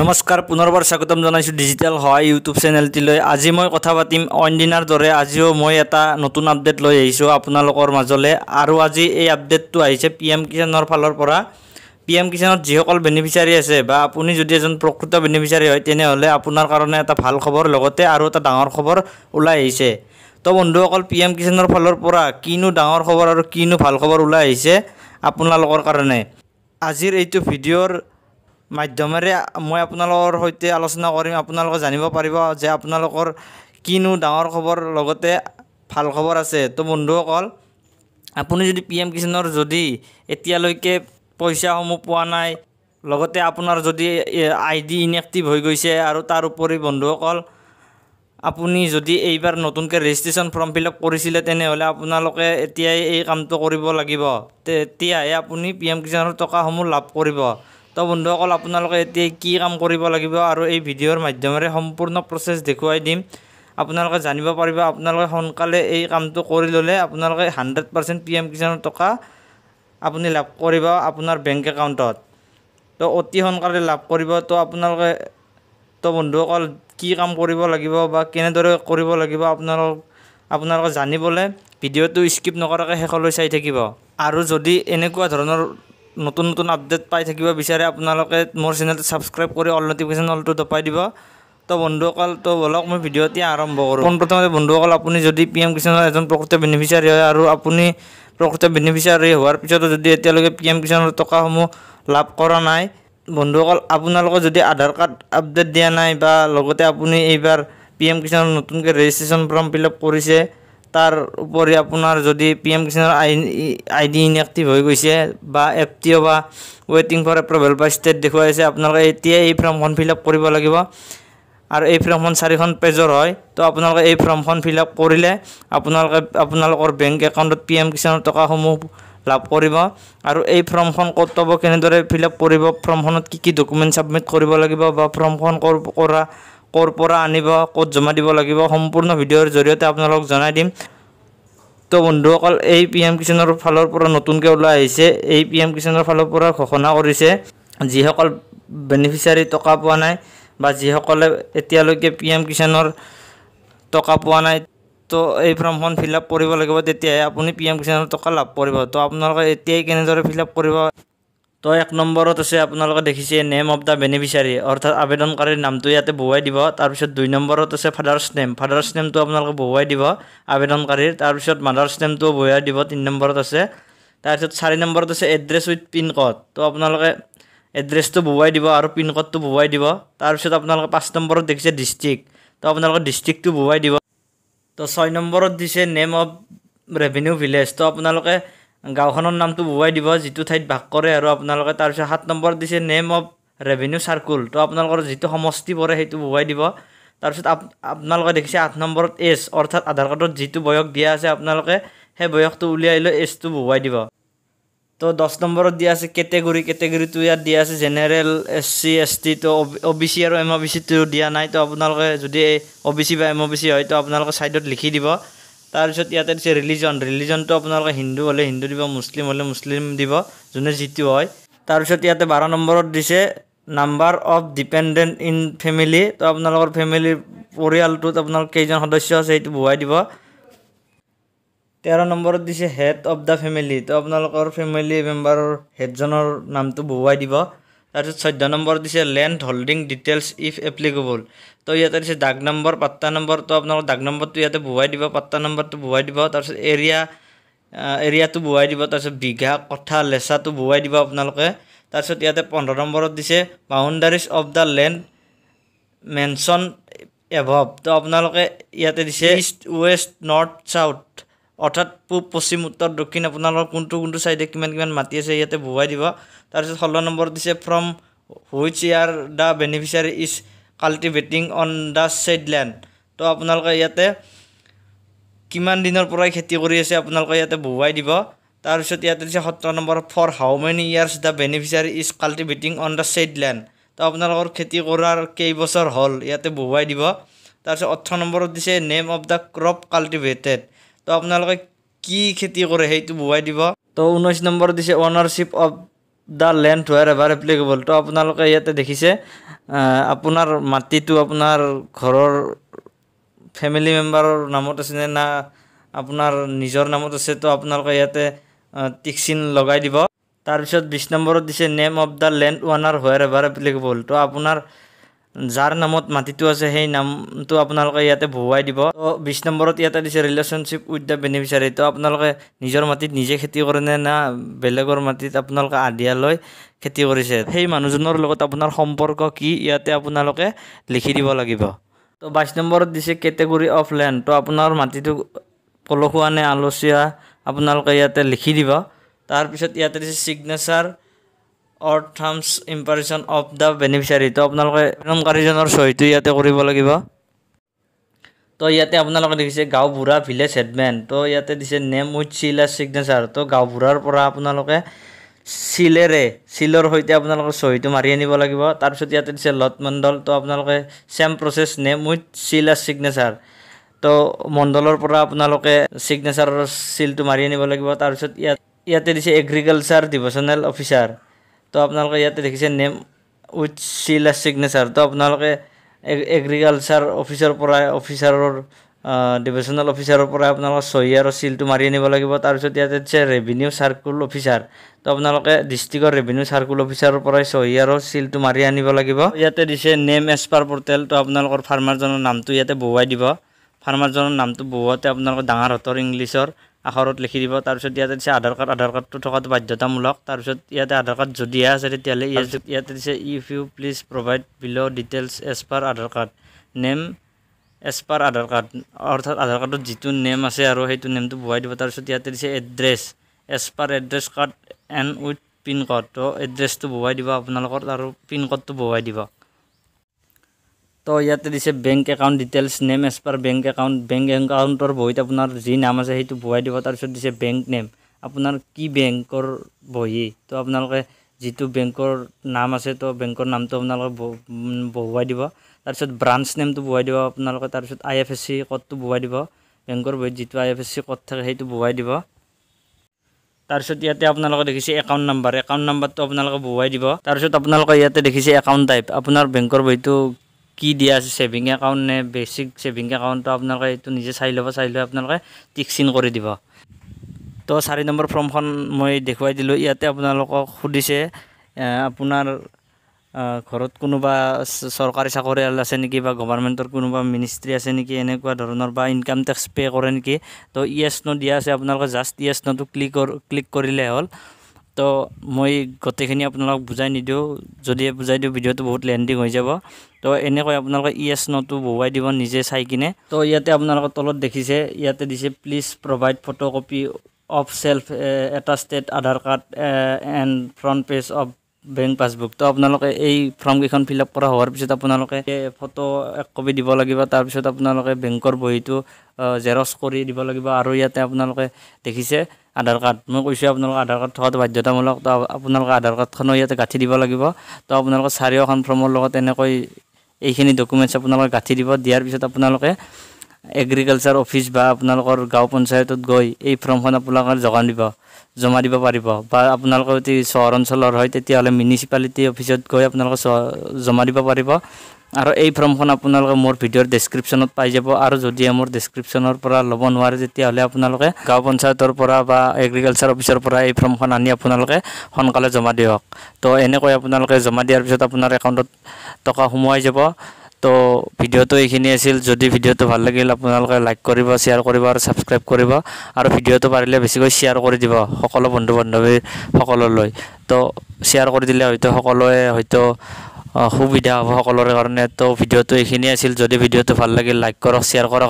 নমস্কাৰ পুনৰবাৰ স্বাগতম জনাইছোঁ ডিজিটেল সহায় ইউটিউব চেনেলটিলৈ আজি মই কথা পাতিম দিনাৰ দৰে আজিও মই এটা নতুন আপডেট লৈ আহিছোঁ আপোনালোকৰ মাজলৈ আৰু আজি এই আপডেটটো আহিছে পি এম কিষাণৰ ফালৰ পৰা পি এম কিষাণত যিসকল বেনিফিচিয়াৰী আছে বা আপুনি যদি এজন প্ৰকৃত বেনিফিচিয়াৰী হয় তেনেহ'লে আপোনাৰ কাৰণে এটা ভাল খবৰ লগতে আৰু এটা ডাঙৰ খবৰ ওলাই আহিছে তো বন্ধুসকল পি এম কিষাণৰ ফালৰ পৰা কিনো ডাঙৰ খবৰ আৰু কিনো ভাল খবৰ ওলাই আহিছে আপোনালোকৰ কাৰণে আজিৰ এইটো ভিডিঅ'ৰ মাধ্যমেৰে মই আপোনালোকৰ সৈতে আলোচনা কৰিম আপোনালোকে জানিব পাৰিব যে আপোনালোকৰ কিনো ডাঙৰ খবৰ লগতে ভাল খবৰ আছে তো বন্ধুসকল আপুনি যদি পি এম কিষাণৰ যদি এতিয়ালৈকে পইচাসমূহ পোৱা নাই লগতে আপোনাৰ যদি আই ডি ইনএক্টিভ হৈ গৈছে আৰু তাৰ উপৰি বন্ধুসকল আপুনি যদি এইবাৰ নতুনকৈ ৰেজিষ্ট্ৰেশ্যন ফৰ্ম ফিল আপ কৰিছিলে তেনেহ'লে আপোনালোকে এতিয়াই এই কামটো কৰিব লাগিব তেতিয়াহে আপুনি পি এম কিষাণৰ টকাসমূহ লাভ কৰিব তো বন্ধুসকল আপোনালোকে এতিয়া কি কাম কৰিব লাগিব আৰু এই ভিডিঅ'ৰ মাধ্যমেৰে সম্পূৰ্ণ প্ৰচেছ দেখুৱাই দিম আপোনালোকে জানিব পাৰিব আপোনালোকে সোনকালে এই কামটো কৰি ল'লে আপোনালোকে হাণ্ড্ৰেড পাৰ্চেণ্ট পি এম কিষাণৰ টকা আপুনি লাভ কৰিব আপোনাৰ বেংক একাউণ্টত তো অতি সোনকালে লাভ কৰিব তো আপোনালোকে তো বন্ধুসকল কি কাম কৰিব লাগিব বা কেনেদৰে কৰিব লাগিব আপোনালোক আপোনালোকে জানিবলৈ ভিডিঅ'টো স্কিপ নকৰাকৈ শেষলৈ চাই থাকিব আৰু যদি এনেকুৱা ধৰণৰ নতুন নতুন আপডেট পাই থাকিব বিচাৰে আপোনালোকে মোৰ চেনেলটো ছাবস্ক্ৰাইব কৰি অল নটিফিকেশ্যন অলটো দপাই দিব তো বন্ধুসকল তো বলক মই ভিডিঅ'টি আৰম্ভ কৰোঁ পোনপ্ৰথমতে বন্ধুসকল আপুনি যদি পি এম কিষাণৰ এজন প্ৰকৃত বেনিফিচিয়াৰী হয় আৰু আপুনি প্ৰকৃত বেনিফিচিয়াৰী হোৱাৰ পিছতো যদি এতিয়ালৈকে পি এম কিষাণৰ টকাসমূহ লাভ কৰা নাই বন্ধুসকল আপোনালোকৰ যদি আধাৰ কাৰ্ড আপডেট দিয়া নাই বা লগতে আপুনি এইবাৰ পি এম কিষাণৰ নতুনকৈ ৰেজিষ্ট্ৰেশ্যন ফৰ্ম ফিল আপ কৰিছে তাৰ উপৰি আপোনাৰ যদি পি এম কিষাণৰ আই আই ডি ইনএক্টিভ হৈ গৈছে বা এফ টি বা ৱেটিং ফৰ এপ্ৰুভেল বা ষ্টেট দেখুৱাইছে আপোনালোকে এতিয়াই এই ফৰ্মখন ফিল আপ কৰিব লাগিব আৰু এই ফৰ্মখন চাৰিখন পেজৰ হয় তো আপোনালোকে এই ফৰ্মখন ফিল আপ কৰিলে আপোনালোকে আপোনালোকৰ বেংক একাউণ্টত পি এম কিষাণৰ টকাসমূহ লাভ কৰিব আৰু এই ফৰ্মখন ক'ত পাব কেনেদৰে ফিল আপ কৰিব ফৰ্মখনত কি কি ডকুমেণ্ট ছাবমিট কৰিব লাগিব বা ফৰ্মখন কৰা ক'ৰ পৰা আনিব ক'ত জমা দিব লাগিব সম্পূৰ্ণ ভিডিঅ'ৰ জৰিয়তে আপোনালোকক জনাই দিম তো বন্ধুসকল এই পি এম কিষাণৰ ফালৰ পৰা নতুনকৈ ওলাই আহিছে এই পি এম কিষাণৰ ফালৰ পৰা ঘোষণা কৰিছে যিসকল বেনিফিচিয়াৰী টকা পোৱা নাই বা যিসকলে এতিয়ালৈকে পি এম কিষাণৰ টকা পোৱা নাই তো এই ফৰ্মখন ফিল আপ কৰিব লাগিব তেতিয়াহে আপুনি পি এম কিষাণৰ টকা লাভ কৰিব তো আপোনালোকে এতিয়াই কেনেদৰে ফিল আপ কৰিব তো এক নম্বৰত আছে আপোনালোকে দেখিছে নেম অফ দ্য বেনিফিচিয়াৰী অৰ্থাৎ আবেদনকাৰীৰ নামটো ইয়াতে বহুৱাই দিব তাৰপিছত দুই নম্বৰত আছে ফাডাৰ্ছ নেম ফাডাৰ্ছ নেমটো আপোনালোকে বহুৱাই দিব আবেদনকাৰীৰ তাৰপিছত মাদাৰ্ছ নেমটোও বহুৱাই দিব তিনি নম্বৰত আছে তাৰপিছত চাৰি নম্বৰত আছে এড্ৰেছ উইথ পিন ক'ড তো আপোনালোকে এড্ৰেছটো বহুৱাই দিব আৰু পিন ক'ডটো বহুৱাই দিব তাৰপিছত আপোনালোকে পাঁচ নম্বৰত দেখিছে ডিষ্ট্ৰিক্ট তো আপোনালোকে ডিষ্ট্ৰিক্টটো বহুৱাই দিব তো ছয় নম্বৰত দিছে নেম অফ ৰেভিনিউ ভিলেজ তো আপোনালোকে গাঁওখনৰ নামটো বহুৱাই দিব যিটো ঠাইত বাস কৰে আৰু আপোনালোকে তাৰপিছত সাত নম্বৰত দিছে নেম অফ ৰেভিনিউ চাৰ্কুল তো আপোনালোকৰ যিটো সমষ্টি পৰে সেইটো বহুৱাই দিব তাৰপিছত আপ আপোনালোকে দেখিছে আঠ নম্বৰত এছ অৰ্থাৎ আধাৰ কাৰ্ডত যিটো বয়স দিয়া আছে আপোনালোকে সেই বয়সটো উলিয়াই লৈ এছটো বহুৱাই দিব তো দহ নম্বৰত দিয়া আছে কেটেগৰী কেটেগৰীটো ইয়াত দিয়া আছে general S C S T তো অ' বি চি আৰু এম অ' বি চিটো দিয়া নাই তো আপোনালোকে যদি অ' বি চি বা এম অ' বি চি হয় তো আপোনালোকে ছাইডত লিখি দিব তাৰপিছত ইয়াতে দিছে ৰিলিজন ৰিলিজনটো আপোনালোকে হিন্দু হ'লে হিন্দু দিব মুছলিম হ'লে মুছলিম দিব যোনে যিটো হয় তাৰপিছত ইয়াতে বাৰ নম্বৰত দিছে number of dependent in family তো আপোনালোকৰ ফেমিলিৰ পৰিয়ালটোত আপোনালোক কেইজন সদস্য আছে সেইটো বহুৱাই দিব তেৰ নম্বৰত দিছে হেড অফ দ্য ফেমিলি তো আপোনালোকৰ ফেমিলি মেম্বাৰৰ হেডজনৰ নামটো বহুৱাই দিব তাৰপিছত চৈধ্য নম্বৰ দিছে land holding details if applicable তো ইয়াতে দিছে ডাক নম্বৰ পাট্টা নম্বৰটো আপোনালোক ডাক নম্বৰটো ইয়াতে বহুৱাই দিব পাট্টা নম্বৰটো বহুৱাই দিব তাৰপিছত এৰিয়া এৰিয়াটো বহুৱাই দিব তাৰপিছত বিঘা কঠা লেচাটো বহুৱাই দিব আপোনালোকে তাৰপিছত ইয়াতে পোন্ধৰ নম্বৰত দিছে boundaries of the land mention এভ তো আপোনালোকে ইয়াতে দিছে ইষ্ট ৱেষ্ট নৰ্থ চাউথ অৰ্থাৎ পূব পশ্চিম উত্তৰ দক্ষিণ আপোনালোকৰ কোনটো কোনটো চাইডে কিমান কিমান মাটি আছে ইয়াতে বহুৱাই দিব তাৰপিছত ষোল্ল নম্বৰ দিছে from which year the beneficiary is cultivating on the said land তো আপোনালোকে ইয়াতে কিমান দিনৰ পৰাই খেতি কৰি আছে আপোনালোকে ইয়াতে বহুৱাই দিব তাৰপিছত ইয়াতে দিছে সত্ৰ নম্বৰ for how many years the beneficiary is cultivating on the said land তো আপোনালোকৰ খেতি কৰাৰ কেইবছৰ হ'ল ইয়াতে বহুৱাই দিব তাৰপিছত ওঠৰ নম্বৰত দিছে name of the crop cultivated তো আপোনালোকে কি খেতি কৰে সেইটো বহাই দিব তো ঊনৈছ নম্বৰ দিছে ownership of the land wherever applicable তো আপোনালোকে ইয়াতে দেখিছে আপোনাৰ মাটিটো আপোনাৰ ঘৰৰ ফেমিলি মেম্বাৰৰ নামত আছেনে না আপোনাৰ নিজৰ নামত আছে তো আপোনালোকে ইয়াতে টিকচিন লগাই দিব তাৰপিছত বিছ নম্বৰত দিছে name of the land owner wherever applicable তো আপোনাৰ যাৰ নামত মাটিটো আছে সেই নামটো আপোনালোকে ইয়াতে ভুৱাই দিব তো বিছ নম্বৰত ইয়াতে দিছে ৰিলেশ্যনশ্বিপ উইথ দ্য বেনিফিচিয়াৰী তো আপোনালোকে নিজৰ মাটিত নিজে খেতি কৰেনে না বেলেগৰ মাটিত আপোনালোকে আধিয়া লৈ খেতি কৰিছে সেই মানুহজনৰ লগত আপোনাৰ সম্পৰ্ক কি ইয়াতে আপোনালোকে লিখি দিব লাগিব তো বাইছ নম্বৰত দিছে কেটেগৰী অফ লেণ্ড তো আপোনাৰ মাটিটো পলসুৱা নে আলচীয়া আপোনালোকে ইয়াতে লিখি দিব তাৰপিছত ইয়াতে দিছে signature or thumb impression of the beneficiary তো আপোনালোকে কাৰীজনৰ চহীটো ইয়াতে কৰিব লাগিব তো ইয়াতে আপোনালোকে দেখিছে গাঁও বুঢ়া ভিলেজ হেডমেন তো ইয়াতে দিছে name with seal as signature তো গাঁও বুঢ়াৰ পৰা আপোনালোকে চিলেৰে চিলৰ সৈতে আপোনালোকে চহীটো মাৰি আনিব লাগিব তাৰপিছত ইয়াতে দিছে লট মণ্ডল তো আপোনালোকে same process name with seal as signature তো মণ্ডলৰ পৰা আপোনালোকে ছিগনেচাৰৰ চিলটো মাৰি আনিব লাগিব তাৰপিছত ইয়াত ইয়াতে দিছে এগ্ৰিকালচাৰ ডিভিশ্যনেল অফিচাৰ তো আপোনালোকে ইয়াতে দেখিছে নেম উইথ চিল আছে ছিগনেচাৰ তো আপোনালোকে এগ্ৰিকালচাৰ অফিচাৰ পৰা অফিচাৰৰ ডিভিজনেল অফিচাৰৰ পৰা আপোনালোকে আৰু চিলটো মাৰি আনিব লাগিব তাৰপিছত ইয়াতে দিছে ৰেভিনিউ চাৰ্কুল অফিচাৰ তো আপোনালোকে ডিষ্ট্ৰিক্টৰ ৰেভিনিউ চাৰ্কুল অফিচাৰৰ পৰাই চহী আৰু চিলটো মাৰি আনিব লাগিব ইয়াতে দিছে নেম এছপাৰ পৰ্টেল তো আপোনালোকৰ ফাৰ্মাৰজনৰ নামটো ইয়াতে বহুৱাই দিব ফাৰ্মাৰজনৰ নামটো বহুৱাওঁতে আপোনালোকৰ ডাঙৰ হাতৰ ইংলিছৰ আখৰত লিখি দিব তাৰপিছত ইয়াতে দিছে আধাৰ কাৰ্ড আধাৰ কাৰ্ডটো থকাটো বাধ্যতামূলক তাৰপিছত ইয়াতে আধাৰ কাৰ্ড যদিহে আছে তেতিয়াহ'লে ইয়াতে দিছে if you please provide below' details as per Aadhaar card name as per Aadhaar card অৰ্থাৎ আধাৰ কাৰ্ডত যিটো নেম আছে আৰু সেইটো নেমটো বহাই দিব তাৰপিছত ইয়াতে দিছে address as per address card and with pin card ত' এড্ৰেছটো বহাই দিব আপোনালোকৰ আৰু পিন ক'ডটো বহাই দিব তো ইয়াতে দিছে bank account details name as per bank account bank একাউণ্টৰ বহীত আপোনাৰ যি নাম আছে সেইটো বহাই দিব তাৰপিছত দিছে বেংক নেম আপোনাৰ কি বেংকৰ বহী তো আপোনালোকে যিটো বেংকৰ নাম আছে তো বেংকৰ নামটো আপোনালোকে বহুৱাই দিব তাৰপিছত ব্ৰাঞ্চ নেমটো বহুৱাই দিব আপোনালোকে তাৰপিছত আই এফ এছ চি ক'ডটো বহুৱাই দিব বেংকৰ বহীত যিটো I F S C code থাকে সেইটো বহুৱাই দিব তাৰপিছত ইয়াতে আপোনালোকে দেখিছে একাউণ্ট নাম্বাৰ একাউণ্ট নাম্বাৰটো আপোনালোকে বহুৱাই দিব তাৰপিছত আপোনালোকে ইয়াতে দেখিছে একাউণ্ট টাইপ আপোনাৰ বেংকৰ বহীটো কি দিয়া আছে ছেভিং একাউণ্ট নে বেচিক ছেভিং একাউণ্টটো আপোনালোকে এইটো নিজে চাই ল'ব চাই লৈ আপোনালোকে টিকচিন কৰি দিব তো চাৰি নম্বৰ ফৰ্মখন মই দেখুৱাই দিলোঁ ইয়াতে আপোনালোকক সুধিছে আপোনাৰ ঘৰত কোনোবা চৰকাৰী চাকৰিয়াল আছে নেকি বা গভৰ্ণমেণ্টৰ কোনোবা মিনিষ্ট্ৰী আছে নেকি এনেকুৱা ধৰণৰ বা ইনকাম টেক্স পে' কৰে নেকি তো ই এছ ন দিয়া আছে আপোনালোকে জাষ্ট ই এছ নটো ক্লিক ক্লিক কৰিলে হ'ল তো মই গোটেইখিনি আপোনালোকক বুজাই নিদিওঁ যদি বুজাই দিওঁ ভিডিঅ'টো বহুত লেণ্ডিং হৈ যাব তো এনেকৈ আপোনালোকে ই এছ নটো বহুৱাই দিব নিজে চাই কিনে তো ইয়াতে আপোনালোকৰ তলত দেখিছে ইয়াতে দিছে please provide photo copy of self attested Aadhaar card and front page of bank passbook তো আপোনালোকে এই ফৰ্মকেইখন ফিল আপ কৰা হোৱাৰ পিছত আপোনালোকে ফটো এক কপি দিব লাগিব তাৰপিছত আপোনালোকে বেংকৰ বহীটো জেৰক্স কৰি দিব লাগিব আৰু ইয়াতে আপোনালোকে দেখিছে আধাৰ কাৰ্ড মই কৈছোঁ আপোনালোকৰ আধাৰ কাৰ্ড থকাটো বাধ্যতামূলক তো আপোনালোকে আধাৰ কাৰ্ডখনো ইয়াতে গাঁঠি দিব লাগিব তো আপোনালোকৰ চাৰিওখন ফৰ্মৰ লগত এনেকৈ এইখিনি ডকুমেণ্টছ আপোনালোকে গাঁঠি দিব দিয়াৰ পিছত আপোনালোকে এগ্ৰিকালচাৰ অফিচ বা আপোনালোকৰ গাঁও পঞ্চায়তত গৈ এই ফৰ্মখন আপোনালোকে যোগান দিব জমা দিব পাৰিব বা আপোনালোকে যদি চহৰ অঞ্চলৰ হয় তেতিয়াহ'লে মিউনিচিপালিটি অফিচত গৈ আপোনালোকে জমা দিব পাৰিব আৰু এই ফৰ্মখন আপোনালোকে মোৰ ভিডিঅ'ৰ ডেছক্ৰিপশ্যনত পাই যাব আৰু যদি মোৰ ডেছক্ৰিপশ্যনৰ পৰা ল'ব নোৱাৰে তেতিয়াহ'লে আপোনালোকে গাঁও পঞ্চায়তৰ পৰা বা এগ্ৰিকালচাৰ অফিচৰ পৰা এই ফৰ্মখন আনি আপোনালোকে সোনকালে জমা দিয়ক তো এনেকৈ আপোনালোকে জমা দিয়াৰ পিছত আপোনাৰ একাউণ্টত টকা সোমোৱাই যাব তো ভিডিঅ'টো এইখিনি আছিল যদি ভিডিঅ'টো ভাল লাগিল আপোনালোকে লাইক কৰিব শ্বেয়াৰ কৰিব আৰু ছাবস্ক্ৰাইব কৰিব আৰু ভিডিঅ'টো পাৰিলে বেছিকৈ শ্বেয়াৰ কৰি দিব সকলো বন্ধু বান্ধৱীসকললৈ তো শ্বেয়াৰ কৰি দিলে হয়তো সকলোৱে হয়তো সুবিধা হ'ব সকলোৰে কাৰণে তো ভিডিঅ'টো এইখিনিয়ে আছিল যদি ভিডিঅ'টো ভাল লাগিল লাইক কৰক শ্বেয়াৰ কৰক